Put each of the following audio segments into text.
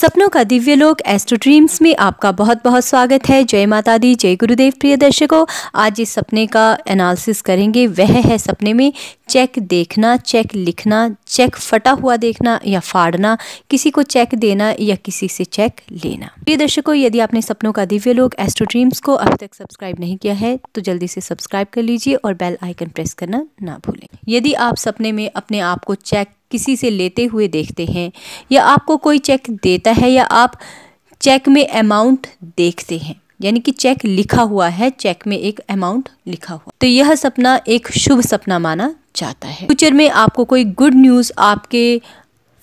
सपनों का दिव्य लोक एस्ट्रो ड्रीम्स में आपका बहुत बहुत स्वागत है जय माता दी जय गुरुदेव प्रिय दर्शकों आज इस सपने का एनालिसिस करेंगे वह है सपने में चेक देखना चेक लिखना चेक फटा हुआ देखना या फाड़ना किसी को चेक देना या किसी से चेक लेना प्रिय दर्शकों यदि आपने सपनों का दिव्य लोक एस्ट्रो ड्रीम्स को अब तक सब्सक्राइब नहीं किया है तो जल्दी से सब्सक्राइब कर लीजिए और बेल आइकन प्रेस करना ना भूलें यदि आप सपने में अपने आप को चेक किसी से लेते हुए देखते हैं या आपको कोई चेक देता है या आप चेक में अमाउंट देखते हैं यानी कि चेक लिखा हुआ है चेक में एक अमाउंट लिखा हुआ तो यह सपना एक शुभ सपना माना जाता है फ्यूचर में आपको कोई गुड न्यूज़ आपके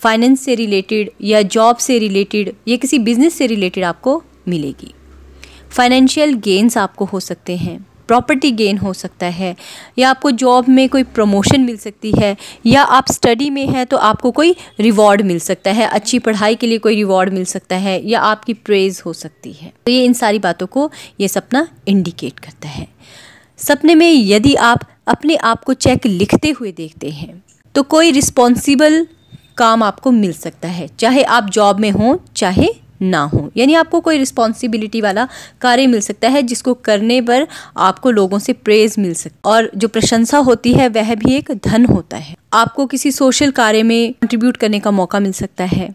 फाइनेंस से रिलेटेड या जॉब से रिलेटेड या किसी बिजनेस से रिलेटेड आपको मिलेगी फाइनेंशियल गेंस आपको हो सकते हैं प्रॉपर्टी गेन हो सकता है या आपको जॉब में कोई प्रमोशन मिल सकती है या आप स्टडी में हैं तो आपको कोई रिवॉर्ड मिल सकता है अच्छी पढ़ाई के लिए कोई रिवॉर्ड मिल सकता है या आपकी प्रेज हो सकती है तो ये इन सारी बातों को ये सपना इंडिकेट करता है सपने में यदि आप अपने आप को चेक लिखते हुए देखते हैं तो कोई रिस्पॉन्सिबल काम आपको मिल सकता है चाहे आप जॉब में हों चाहे ना हो यानी आपको कोई रिस्पॉन्सिबिलिटी वाला कार्य मिल सकता है जिसको करने पर आपको लोगों से प्रेज मिल सकता है और जो प्रशंसा होती है वह भी एक धन होता है आपको किसी सोशल कार्य में कंट्रीब्यूट करने का मौका मिल सकता है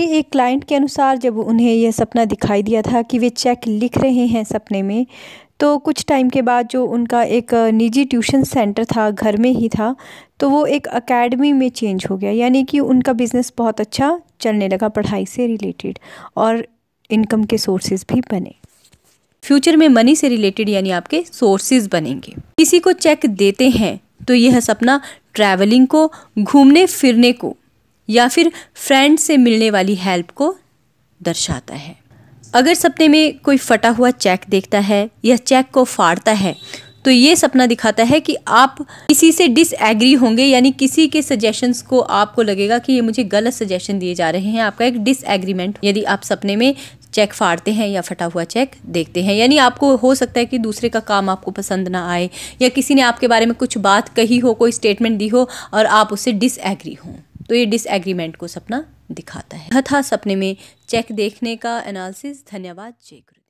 एक क्लाइंट के अनुसार जब उन्हें यह सपना दिखाई दिया था कि वे चेक लिख रहे हैं सपने में तो कुछ टाइम के बाद जो उनका एक निजी ट्यूशन सेंटर था घर में ही था तो वो एक अकेडमी में चेंज हो गया यानी कि उनका बिज़नेस बहुत अच्छा चलने लगा पढ़ाई से रिलेटेड और इनकम के सोर्सेज भी बने फ्यूचर में मनी से रिलेटेड यानी आपके सोर्सेज बनेंगे किसी को चेक देते हैं तो यह सपना ट्रैवलिंग को घूमने फिरने को या फिर फ्रेंड से मिलने वाली हेल्प को दर्शाता है अगर सपने में कोई फटा हुआ चेक देखता है या चेक को फाड़ता है तो ये सपना दिखाता है कि आप किसी से डिसएग्री होंगे यानी किसी के सजेशंस को आपको लगेगा कि ये मुझे गलत सजेशन दिए जा रहे हैं आपका एक डिसएग्रीमेंट यदि आप सपने में चेक फाड़ते हैं या फटा हुआ चेक देखते हैं यानी आपको हो सकता है कि दूसरे का काम आपको पसंद ना आए या किसी ने आपके बारे में कुछ बात कही हो कोई स्टेटमेंट दी हो और आप उससे डिसएग्री हों तो ये डिसएग्रीमेंट को सपना दिखाता है था सपने में चेक देखने का एनालिसिस धन्यवाद जय गुरु